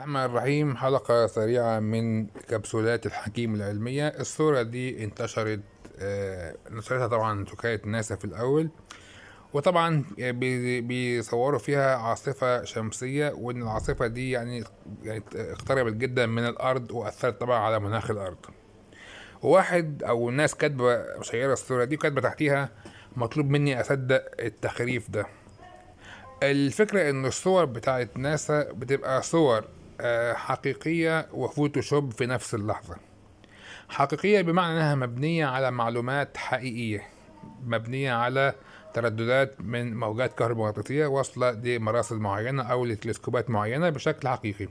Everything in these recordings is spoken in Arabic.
الرحمن الرحيم حلقة سريعة من كبسولات الحكيم العلمية الصورة دي انتشرت آه، نشرتها طبعا وكالة ناسا في الأول وطبعا بيصوروا فيها عاصفة شمسية وإن العاصفة دي يعني يعني اقتربت جدا من الأرض وأثرت طبعا على مناخ الأرض واحد أو الناس كاتبة مشيرة الصورة دي وكاتبة تحتيها مطلوب مني أصدق التخريف ده الفكرة إن الصور بتاعت ناسا بتبقى صور آه، حقيقية وفوتوشوب في نفس اللحظة حقيقية بمعنى أنها مبنية على معلومات حقيقية مبنية على ترددات من موجات كهرومغناطيسية واصلة لمراسل معينة أو لتلسكوبات معينة بشكل حقيقي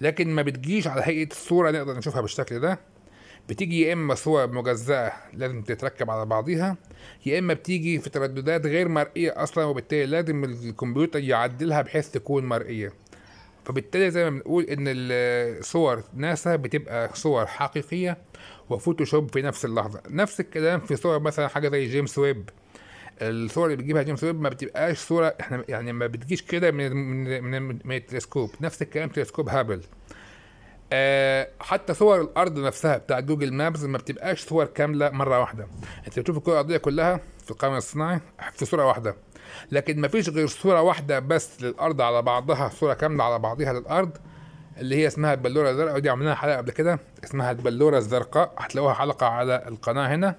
لكن ما بتجيش على هيئة الصورة نقدر نشوفها بالشكل ده بتيجي يا إما صور مجزأة لازم تتركب على بعضيها يا إما بتيجي في ترددات غير مرئية أصلا وبالتالي لازم الكمبيوتر يعدلها بحيث تكون مرئية فبالتالي زي ما بنقول ان الصور ناسا بتبقى صور حقيقيه وفوتوشوب في نفس اللحظه نفس الكلام في صور مثلا حاجه زي جيمس ويب الصور اللي بتجيبها جيمس ويب ما بتبقاش صوره احنا يعني ما بتجيش كده من من من التلسكوب نفس الكلام تلسكوب هابل أه حتى صور الارض نفسها بتاع جوجل مابس ما بتبقاش صور كامله مره واحده انت بتشوف الكره الارضيه كلها في القمر الصناعي في صوره واحده لكن مفيش غير صورة واحدة بس للأرض على بعضها صورة كاملة على بعضها للأرض اللي هي اسمها البلورة الزرقاء ودي عملناها حلقة قبل كده اسمها البلورة الزرقاء هتلاقوها حلقة على القناة هنا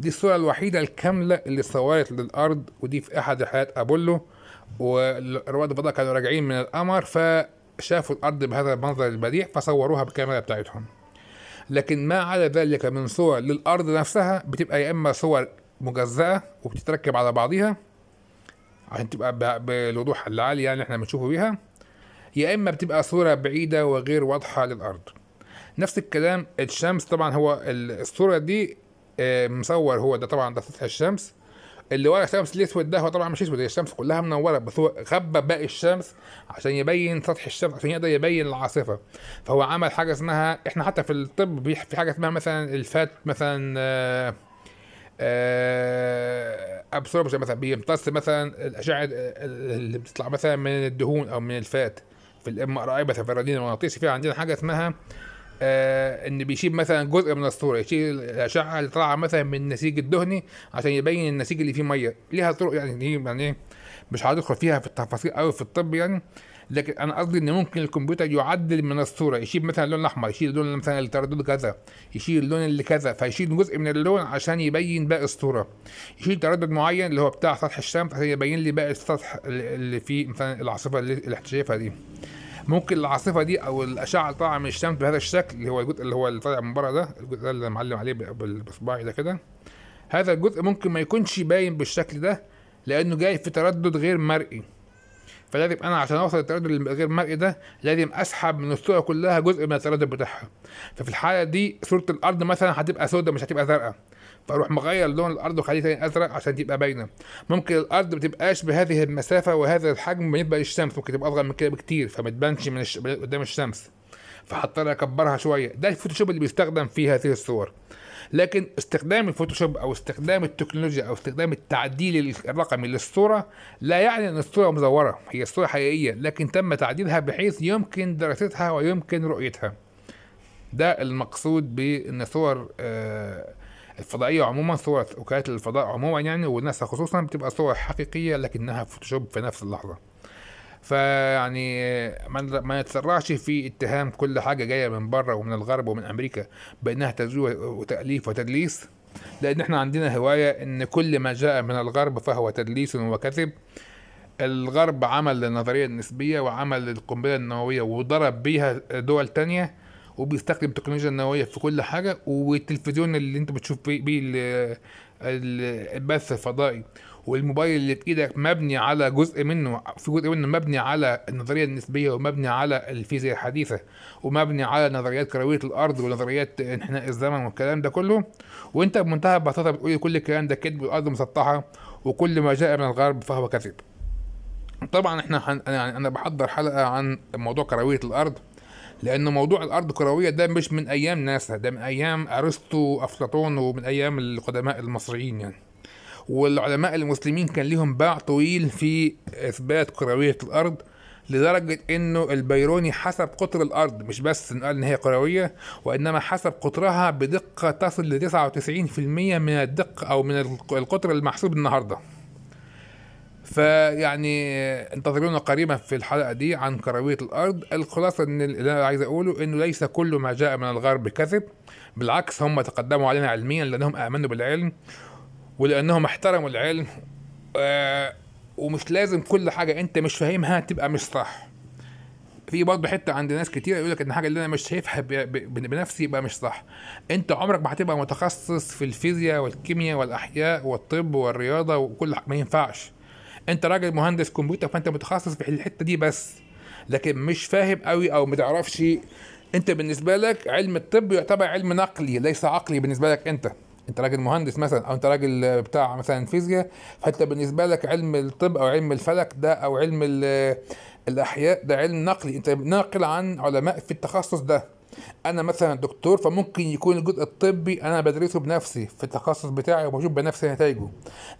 دي الصورة الوحيدة الكاملة اللي صورت للأرض ودي في أحد رحلات أبولو ورواد الفضاء كانوا راجعين من القمر فشافوا الأرض بهذا المنظر البديع فصوروها بالكاميرا بتاعتهم لكن ما عدا ذلك من صور للأرض نفسها بتبقى يا إما صور مجزأة وبتتركب على بعضها عشان تبقى بالوضوح العالي يعني احنا بنشوفه بيها يا اما بتبقى صوره بعيده وغير واضحه للارض نفس الكلام الشمس طبعا هو الصوره دي آه، مصور هو ده طبعا ده سطح الشمس اللي ورا الشمس الاسود ده هو طبعا مش اسود الشمس كلها منوره بس هو غبى باقي الشمس عشان يبين سطح الشمس عشان يقدر يبين العاصفه فهو عمل حاجه اسمها احنا حتى في الطب في حاجه اسمها مثلا الفات مثلا آه، ابسوربشن آه، مثلا بيمتص مثلا الاشعه اللي بتطلع مثلا من الدهون او من الفات في الام ار اي مثلا في الرنين المغناطيسي في عندنا حاجه اسمها آه، ان بيشيل مثلا جزء من الصوره يشيل الاشعه اللي طالعه مثلا من النسيج الدهني عشان يبين النسيج اللي فيه ميه ليها طرق يعني دي يعني إيه، مش هدخل فيها في التفاصيل قوي في الطب يعني لكن انا قصدي ان ممكن الكمبيوتر يعدل من الصوره يشيل مثلا اللون الاحمر يشيل اللون مثلا التردد كذا يشيل اللون اللي كذا فيشيل جزء من اللون عشان يبين باقي الصوره يشيل تردد معين اللي هو بتاع سطح الشمس عشان يبين لي باقي السطح اللي فيه مثلا العاصفه اللي شايفها دي ممكن العاصفه دي او الاشعه اللي طالعه من الشمس بهذا الشكل اللي هو الجزء اللي هو اللي طالع من بره ده الجزء ده اللي معلم عليه بصباعي ده كده هذا الجزء ممكن ما يكونش باين بالشكل ده لانه جاي في تردد غير مرئي فلازم انا عشان اوصل للتردد غير مرئي ده لازم اسحب من الصوره كلها جزء من التردد بتاعها ففي الحاله دي صوره الارض مثلا هتبقى سودة مش هتبقى زرقاء فاروح مغير لون الارض وخليه تاني ازرق عشان تبقى باينه ممكن الارض ما تبقاش بهذه المسافه وهذا الحجم بالنسبه للشمس ممكن تبقى اصغر من كده بكتير فما تبانش من الش... قدام الشمس فهضطر اكبرها شويه ده الفوتوشوب اللي بيستخدم في هذه الصور لكن استخدام الفوتوشوب او استخدام التكنولوجيا او استخدام التعديل الرقمي للصوره لا يعني ان الصوره مزوره هي الصوره حقيقيه لكن تم تعديلها بحيث يمكن دراستها ويمكن رؤيتها ده المقصود بان صور آه، الفضائيه عموما صور وكالات الفضاء عموما يعني والناس خصوصا بتبقى صور حقيقيه لكنها فوتوشوب في نفس اللحظه فيعني ما نتسرعش في اتهام كل حاجه جايه من بره ومن الغرب ومن امريكا بانها تزوير وتاليف وتدليس لان احنا عندنا هوايه ان كل ما جاء من الغرب فهو تدليس وكذب الغرب عمل النظريه النسبيه وعمل القنبله النوويه وضرب بيها دول تانية وبيستخدم التكنولوجيا النوويه في كل حاجه والتلفزيون اللي انت بتشوف بيه البث الفضائي والموبايل اللي في ايدك مبني على جزء منه في جزء منه مبني على النظريه النسبيه ومبني على الفيزياء الحديثه ومبني على نظريات كرويه الارض ونظريات انحناء الزمن والكلام ده كله وانت بمنتهى البساطه بتقول كل الكلام ده كذب والارض مسطحه وكل ما جاء من الغرب فهو كذب طبعا احنا حن... يعني انا بحضر حلقه عن موضوع كرويه الارض لان موضوع الارض كرويه ده مش من ايام ناسا ده من ايام ارسطو وافلاطون ومن ايام القدماء المصريين يعني والعلماء المسلمين كان لهم باع طويل في إثبات كروية الأرض لدرجة انه البيروني حسب قطر الارض مش بس قال ان هي كروية وانما حسب قطرها بدقة تصل ل 99% من الدقة او من القطر المحسوب النهاردة فيعني انتظرونا قريبا في الحلقة دي عن كروية الارض الخلاصة ان اللي انا عايز اقوله انه ليس كل ما جاء من الغرب كذب بالعكس هم تقدموا علينا علميا لانهم امنوا بالعلم ولانهم احترموا العلم آه، ومش لازم كل حاجه انت مش فاهمها تبقى مش صح في برضه حته عند ناس كتير يقول لك ان الحاجه اللي انا مش شايفها بنفسي يبقى مش صح انت عمرك ما هتبقى متخصص في الفيزياء والكيمياء والاحياء والطب والرياضه وكل حاجه ما ينفعش انت راجل مهندس كمبيوتر فانت متخصص في الحته دي بس لكن مش فاهم قوي او ما انت بالنسبه لك علم الطب يعتبر علم نقلي ليس عقلي بالنسبه لك انت انت راجل مهندس مثلا او انت راجل بتاع مثلا فيزياء فانت بالنسبه لك علم الطب او علم الفلك ده او علم الاحياء ده علم نقلي انت ناقل عن علماء في التخصص ده انا مثلا دكتور فممكن يكون الجزء الطبي انا بدرسه بنفسي في التخصص بتاعي وبشوف بنفسي نتائجه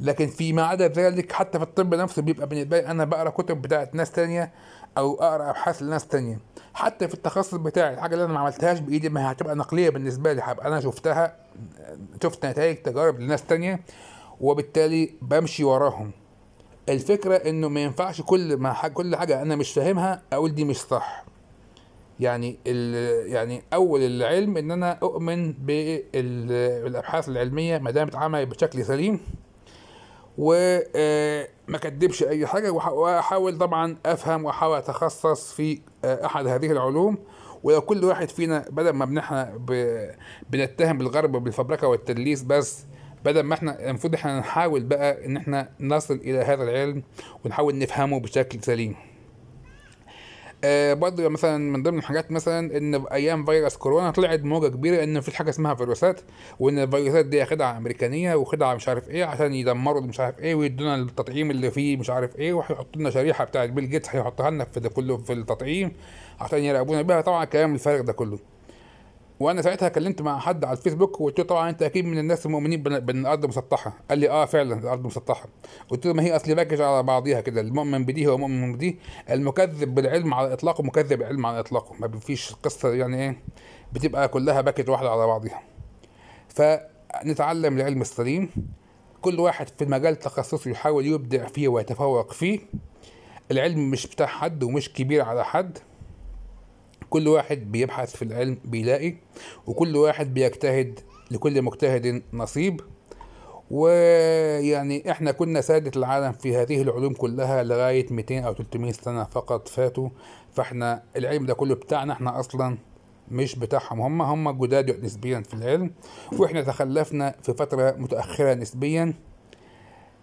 لكن فيما عدا ذلك حتى في الطب نفسه بيبقى بالنسبه لي انا بقرا كتب بتاعت ناس تانية او اقرا ابحاث لناس تانية حتى في التخصص بتاعي الحاجه اللي انا ما عملتهاش بايدي ما هتبقى نقليه بالنسبه لي هبقى انا شفتها شفت نتائج تجارب لناس تانية وبالتالي بمشي وراهم الفكره انه ما ينفعش كل ما حاجة كل حاجه انا مش فاهمها اقول دي مش صح يعني يعني اول العلم ان انا اؤمن بالابحاث العلميه ما دام اتعملت بشكل سليم وما آه، كدبش اي حاجه واحاول طبعا افهم واحاول اتخصص في آه، احد هذه العلوم ولو كل واحد فينا بدل ما احنا بنتهم الغرب بالفبركه والتدليس بس بدل ما احنا المفروض احنا نحاول بقى ان احنا نصل الى هذا العلم ونحاول نفهمه بشكل سليم آه، برضه يعني مثلا من ضمن الحاجات مثلا ان ايام فيروس كورونا طلعت موجه كبيره ان مفيش حاجه اسمها فيروسات وان الفيروسات دي خدعه امريكانيه وخدعه مش عارف ايه عشان يدمروا مش عارف ايه ويدونا التطعيم اللي فيه مش عارف ايه وهيحطوا لنا شريحه بتاعت بيل جيتس هيحطها لنا في كله في التطعيم عشان يراقبونا بيها طبعا الكلام الفارغ ده كله وانا ساعتها كلمت مع حد على الفيسبوك وقلت له طبعا انت اكيد من الناس المؤمنين بان الارض مسطحه قال لي اه فعلا الارض مسطحه قلت له ما هي اصل باكج على بعضيها كده المؤمن بدي هو مؤمن بدي المكذب بالعلم على اطلاقه مكذب علم على اطلاقه ما فيش قصه يعني ايه بتبقى كلها باكج واحده على بعضيها فنتعلم العلم السليم كل واحد في مجال تخصصه يحاول يبدع فيه ويتفوق فيه العلم مش بتاع حد ومش كبير على حد كل واحد بيبحث في العلم بيلاقي وكل واحد بيجتهد لكل مجتهد نصيب ويعني احنا كنا سادة العالم في هذه العلوم كلها لغاية 200 او 300 سنة فقط فاتوا فاحنا العلم ده كله بتاعنا احنا اصلا مش بتاعهم هم هم جداد نسبيا في العلم واحنا تخلفنا في فترة متأخرة نسبيا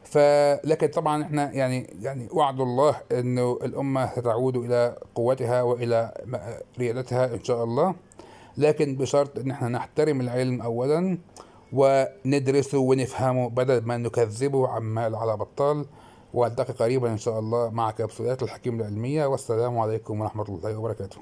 فلكن طبعا احنا يعني يعني وعد الله انه الامه ستعود الى قوتها والى ريادتها ان شاء الله لكن بشرط ان احنا نحترم العلم اولا وندرسه ونفهمه بدل ما نكذبه عمال على بطال والتقي قريبا ان شاء الله مع كبسولات الحكيم العلميه والسلام عليكم ورحمه الله وبركاته